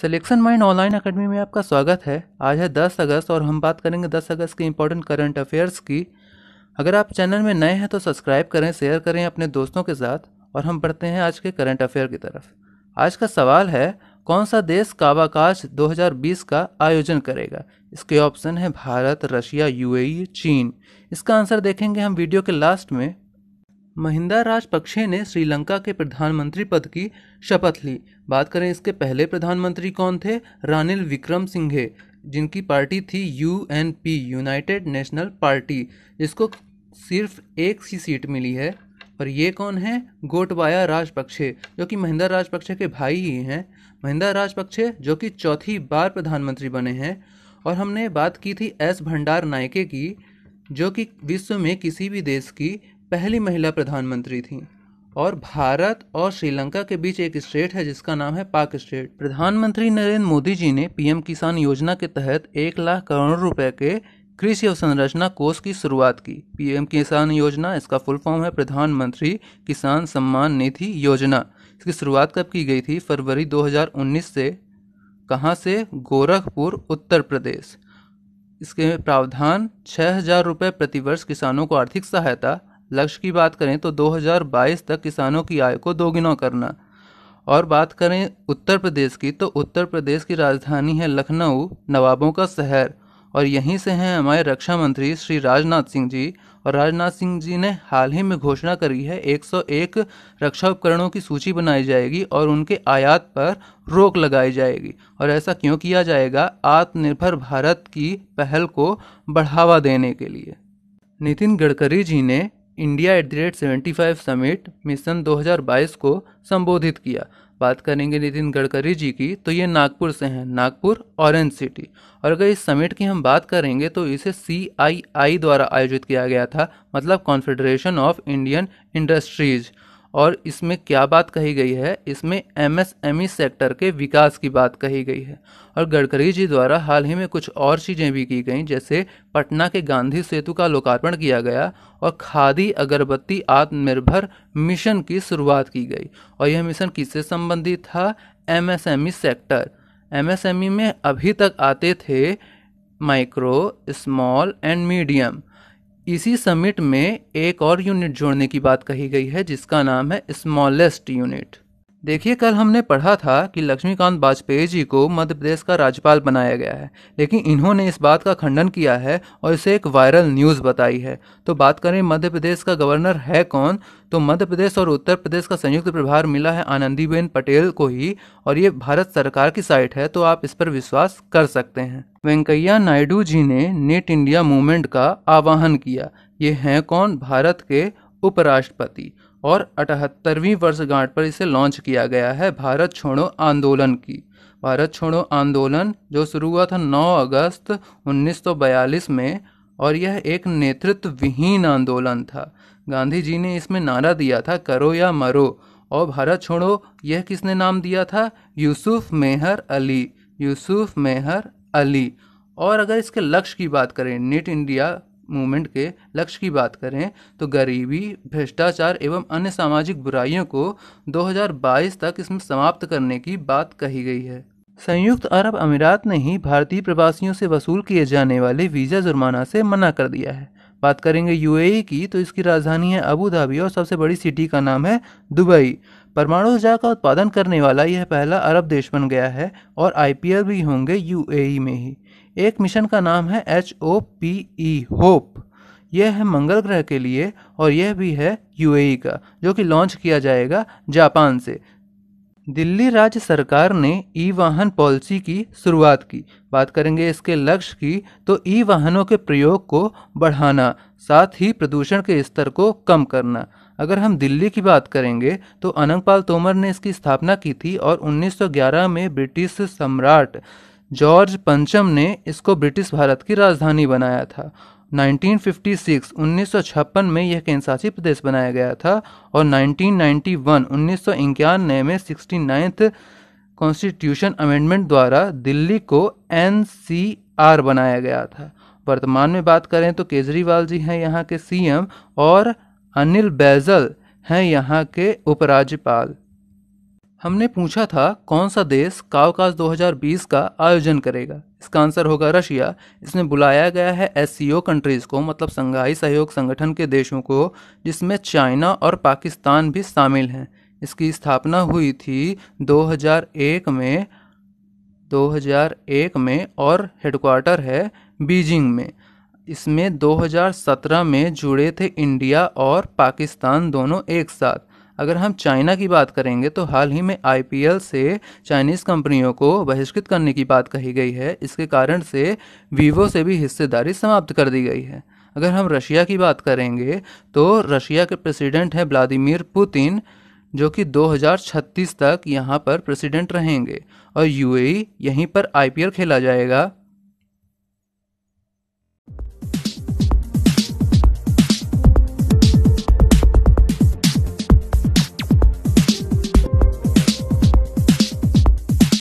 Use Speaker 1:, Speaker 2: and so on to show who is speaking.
Speaker 1: selection mind online academy में आपका स्वागत है आज है 10 अगस्त और हम बात करेंगे 10 अगस्त के इंपॉर्टेंट करंट अफेयर्स की अगर आप चैनल में नए हैं तो सब्सक्राइब करें शेयर करें अपने दोस्तों के साथ और हम बढ़ते हैं आज के करंट अफेयर की तरफ आज का सवाल है कौन सा देश कावाकाश 2020 का आयोजन करेगा इसके ऑप्शन है भारत रशिया यूएई e, चीन इसका आंसर देखेंगे हम वीडियो के लास्ट में महिंदा राजपक्षे ने श्रीलंका के प्रधानमंत्री पद की शपथ ली बात करें इसके पहले प्रधानमंत्री कौन थे रानिल विक्रम सिंघे जिनकी पार्टी थी U N P United National Party जिसको सिर्फ एक सी सीट मिली है पर ये कौन है गोटवाया राजपक्षे जो कि महिंदा राजपक्षे के भाई ही हैं महिंदा राजपक्षे जो कि चौथी बार प्रधानमंत्री बने हैं और हमने बात की थी एस भंडार नायके की जो कि विश्व में किसी भी देश की पहली महिला प्रधानमंत्री थी और भारत और श्रीलंका के बीच एक स्टेट है जिसका नाम है पाक स्टेट प्रधानमंत्री नरेंद्र मोदी जी ने पीएम किसान योजना के तहत एक लाख करोड़ रुपए के कृषि अवसंरचना कोष की शुरुआत की पीएम किसान योजना इसका फुल फॉर्म है प्रधानमंत्री किसान सम्मान निधि योजना इसकी शुरुआत कब की गई थी फरवरी 2019 से कहाँ से गोरखपुर उत्तर प्रदेश इसके प्रावधान छः हज़ार रुपये प्रतिवर्ष किसानों को आर्थिक सहायता लक्ष्य की बात करें तो 2022 तक किसानों की आय को दोगुना करना और बात करें उत्तर प्रदेश की तो उत्तर प्रदेश की राजधानी है लखनऊ नवाबों का शहर और यहीं से हैं हमारे रक्षा मंत्री श्री राजनाथ सिंह जी और राजनाथ सिंह जी ने हाल ही में घोषणा करी है 101 रक्षा उपकरणों की सूची बनाई जाएगी और उनके आयात पर रोक लगाई जाएगी और ऐसा क्यों किया जाएगा आत्मनिर्भर भारत की पहल को बढ़ावा देने के लिए नितिन गडकरी जी ने India at the rate seventy five summit mission 2022 को संबोधित किया बात करेंगे नितिन गडकरी जी की तो ये नागपुर से हैं नागपुर ऑरेंज सिटी और अगर इस समिट की हम बात करेंगे तो इसे सी आई आई द्वारा आयोजित किया गया था मतलब कॉन्फेडरेशन ऑफ इंडियन इंडस्ट्रीज़ और इसमें क्या बात कही गई है इसमें एमएसएमई सेक्टर e के विकास की बात कही गई है और गडकरी जी द्वारा हाल ही में कुछ और चीज़ें भी की गई जैसे पटना के गांधी सेतु का लोकार्पण किया गया और खादी अगरबत्ती आत्मनिर्भर मिशन की शुरुआत की गई और यह मिशन किससे संबंधित था एमएसएमई सेक्टर एमएसएमई में अभी तक आते थे माइक्रो स्मॉल एंड मीडियम इसी समिट में एक और यूनिट जोड़ने की बात कही गई है जिसका नाम है स्मॉलेस्ट यूनिट देखिए कल हमने पढ़ा था कि लक्ष्मीकांत वाजपेयी जी को मध्य प्रदेश का राज्यपाल बनाया गया है लेकिन इन्होंने इस बात का खंडन किया है और इसे एक वायरल न्यूज़ बताई है तो बात करें मध्य प्रदेश का गवर्नर है कौन तो मध्य प्रदेश और उत्तर प्रदेश का संयुक्त प्रभार मिला है आनंदीबेन पटेल को ही और ये भारत सरकार की साइट है तो आप इस पर विश्वास कर सकते हैं वेंकैया नायडू जी ने नेट इंडिया मूवमेंट का आह्वान किया ये हैं कौन भारत के उपराष्ट्रपति और अठहत्तरवीं वर्षगांठ पर इसे लॉन्च किया गया है भारत छोड़ो आंदोलन की भारत छोड़ो आंदोलन जो शुरू हुआ था 9 अगस्त 1942 में और यह एक नेतृत्वविहीन आंदोलन था गांधी जी ने इसमें नारा दिया था करो या मरो और भारत छोड़ो यह किसने नाम दिया था यूसुफ मेहर अली यूसुफ मेहर अली और अगर इसके लक्ष्य की बात करें नेट इंडिया मूवमेंट के लक्ष्य की बात करें तो गरीबी भ्रष्टाचार एवं अन्य सामाजिक बुराइयों को 2022 तक इसमें समाप्त करने की बात कही गई है संयुक्त अरब अमीरात ने ही भारतीय प्रवासियों से वसूल किए जाने वाले वीज़ा जुर्माना से मना कर दिया है बात करेंगे यूएई की तो इसकी राजधानी है अबू धाबी और सबसे बड़ी सिटी का नाम है दुबई परमाणु ऊर्जा का उत्पादन करने वाला यह पहला अरब देश बन गया है और आई भी होंगे यू में ही एक मिशन का नाम है H O P E hope यह है मंगल ग्रह के लिए और यह भी है यूएई का जो कि लॉन्च किया जाएगा जापान से दिल्ली राज्य सरकार ने ई वाहन पॉलिसी की शुरुआत की बात करेंगे इसके लक्ष्य की तो ई वाहनों के प्रयोग को बढ़ाना साथ ही प्रदूषण के स्तर को कम करना अगर हम दिल्ली की बात करेंगे तो अनंगपाल तोमर ने इसकी स्थापना की थी और 1911 में ब्रिटिश सम्राट जॉर्ज पंचम ने इसको ब्रिटिश भारत की राजधानी बनाया था 1956 1956 में यह शासित प्रदेश बनाया गया था और 1991 उन्नीस में सिक्सटी नाइन्थ कॉन्स्टिट्यूशन अमेंडमेंट द्वारा दिल्ली को एन बनाया गया था वर्तमान में बात करें तो केजरीवाल जी हैं यहाँ के सीएम और अनिल बैजल हैं यहाँ के उपराज्यपाल हमने पूछा था कौन सा देश कावकाज 2020 का आयोजन करेगा इसका आंसर होगा रशिया इसमें बुलाया गया है एस कंट्रीज़ को मतलब संघाई सहयोग संगठन के देशों को जिसमें चाइना और पाकिस्तान भी शामिल हैं इसकी स्थापना हुई थी 2001 में 2001 में और हेडक्वार्टर है बीजिंग में इसमें 2017 में जुड़े थे इंडिया और पाकिस्तान दोनों एक साथ अगर हम चाइना की बात करेंगे तो हाल ही में आई से चाइनीज़ कंपनियों को बहिष्कृत करने की बात कही गई है इसके कारण से वीवो से भी हिस्सेदारी समाप्त कर दी गई है अगर हम रशिया की बात करेंगे तो रशिया के प्रेसिडेंट हैं व्लादिमिर पुतिन जो कि 2036 तक यहाँ पर प्रेसिडेंट रहेंगे और यूएई यहीं पर आईपीएल खेला जाएगा